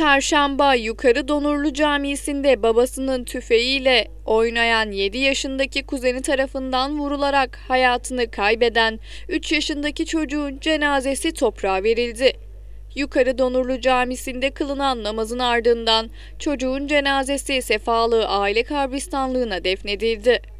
çarşamba Yukarı Donurlu Camisi'nde babasının tüfeğiyle oynayan 7 yaşındaki kuzeni tarafından vurularak hayatını kaybeden 3 yaşındaki çocuğun cenazesi toprağa verildi. Yukarı Donurlu Camisi'nde kılınan namazın ardından çocuğun cenazesi Sefalı Aile Kabristanlığı'na defnedildi.